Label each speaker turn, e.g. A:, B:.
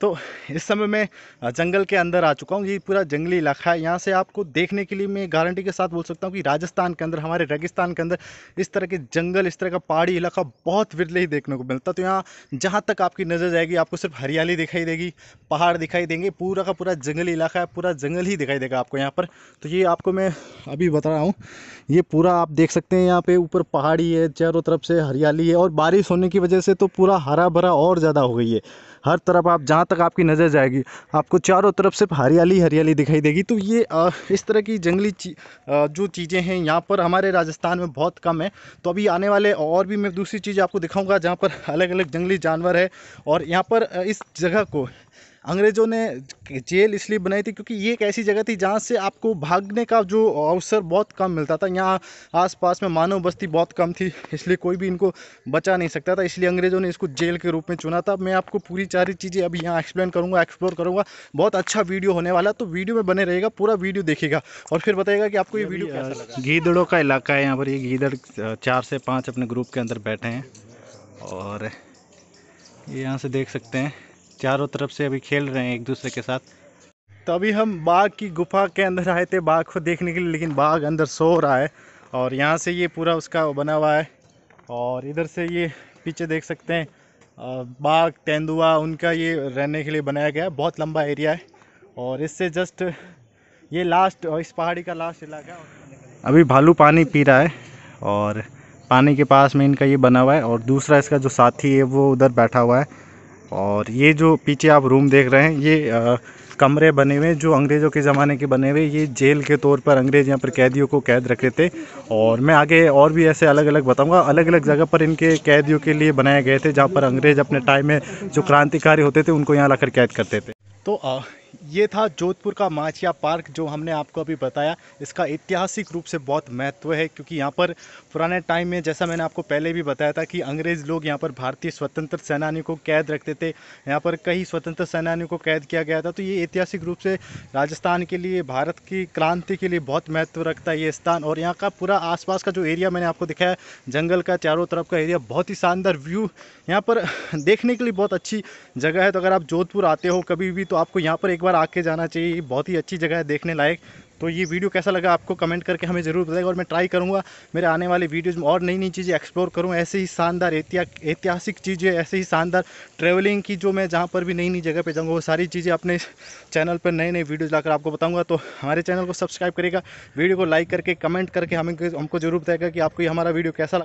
A: तो इस समय मैं जंगल के अंदर आ चुका हूँ ये पूरा जंगली इलाका है यहाँ से आपको देखने के लिए मैं गारंटी के साथ बोल सकता हूँ कि राजस्थान के अंदर हमारे रेगिस्तान के अंदर इस तरह के जंगल इस तरह का पहाड़ी इलाका बहुत विरले ही देखने को मिलता है तो यहाँ जहाँ तक आपकी नज़र जाएगी आपको सिर्फ हरियाली दिखाई देगी पहाड़ दिखाई देंगे पूरा का पूरा जंगली इलाका है पूरा जंगल ही दिखाई देगा आपको यहाँ पर तो ये आपको मैं अभी बता रहा हूँ ये पूरा आप देख सकते हैं यहाँ पर ऊपर पहाड़ी है चारों तरफ से हरियाली है और बारिश होने की वजह से तो पूरा हरा भरा और ज़्यादा हो गई है हर तरफ आप जहाँ तक आपकी नज़र जाएगी आपको चारों तरफ सिर्फ हरियाली हरियाली दिखाई देगी तो ये इस तरह की जंगली ची, जो चीज़ें हैं यहाँ पर हमारे राजस्थान में बहुत कम है तो अभी आने वाले और भी मैं दूसरी चीज़ आपको दिखाऊँगा जहाँ पर अलग अलग जंगली जानवर है और यहाँ पर इस जगह को अंग्रेज़ों ने जेल इसलिए बनाई थी क्योंकि ये एक ऐसी जगह थी जहाँ से आपको भागने का जो अवसर बहुत कम मिलता था यहाँ आसपास में मानव बस्ती बहुत कम थी इसलिए कोई भी इनको बचा नहीं सकता था इसलिए अंग्रेज़ों ने इसको जेल के रूप में चुना था मैं आपको पूरी सारी चीज़ें अभी यहाँ एक्सप्लेन करूँगा एक्सप्लोर करूँगा बहुत अच्छा वीडियो होने वाला तो वीडियो में बने रहेगा पूरा वीडियो देखेगा और फिर बताएगा कि आपको ये वीडियो गीदड़ों का इलाका है यहाँ पर ये गीदड़ चार से पाँच अपने ग्रुप के अंदर बैठे हैं और ये यहाँ से देख सकते हैं चारों तरफ से अभी खेल रहे हैं एक दूसरे के साथ तो अभी हम बाघ की गुफा के अंदर आए थे बाघ को देखने के लिए लेकिन बाघ अंदर सो रहा है और यहाँ से ये पूरा उसका बना हुआ है और इधर से ये पीछे देख सकते हैं बाघ तेंदुआ उनका ये रहने के लिए बनाया गया है बहुत लंबा एरिया है और इससे जस्ट ये लास्ट और इस पहाड़ी का लास्ट इलाका है अभी भालू पानी पी रहा है और पानी के पास में इनका ये बना हुआ है और दूसरा इसका जो साथी है वो उधर बैठा हुआ है और ये जो पीछे आप रूम देख रहे हैं ये आ, कमरे बने हुए जो अंग्रेज़ों के ज़माने के बने हुए ये जेल के तौर पर अंग्रेज़ यहाँ पर कैदियों को कैद रखे थे और मैं आगे और भी ऐसे अलग अलग बताऊंगा अलग अलग जगह पर इनके कैदियों के लिए बनाए गए थे जहाँ पर अंग्रेज़ अपने टाइम में जो क्रांतिकारी होते थे उनको यहाँ लाकर कैद करते थे तो ये था जोधपुर का माचिया पार्क जो हमने आपको अभी बताया इसका ऐतिहासिक रूप से बहुत महत्व है क्योंकि यहाँ पर पुराने टाइम में जैसा मैंने आपको पहले भी बताया था कि अंग्रेज़ लोग यहाँ पर भारतीय स्वतंत्र सेनानियों को कैद रखते थे यहाँ पर कई स्वतंत्र सेनानियों को कैद किया गया था तो ये ऐतिहासिक रूप से राजस्थान के लिए भारत की क्रांति के लिए बहुत महत्व रखता है ये स्थान और यहाँ का पूरा आसपास का जो एरिया मैंने आपको दिखाया जंगल का चारों तरफ का एरिया बहुत ही शानदार व्यू यहाँ पर देखने के लिए बहुत अच्छी जगह है तो अगर आप जोधपुर आते हो कभी भी तो आपको यहाँ पर एक एक बार आके जाना चाहिए बहुत ही अच्छी जगह है देखने लायक तो ये वीडियो कैसा लगा आपको कमेंट करके हमें ज़रूर बताएगा और मैं ट्राई करूँगा मेरे आने वाले वीडियोज़ में और नई नई चीज़ें एक्सप्लोर करूँ ऐसे ही शानदार ऐतिहासिक चीज़ें ऐसे ही शानदार ट्रैवलिंग की जो मैं जहाँ पर भी नई नई जगह पे जाऊँगा वो सारी चीज़ें अपने चैनल पर नए नए वीडियोज़ लाकर आपको बताऊँगा तो हमारे चैनल को सब्सक्राइब करेगा वीडियो को लाइक करके कमेंट करके हमें हमको जरूर बताएगा कि आपको हमारा वीडियो कैसा लगा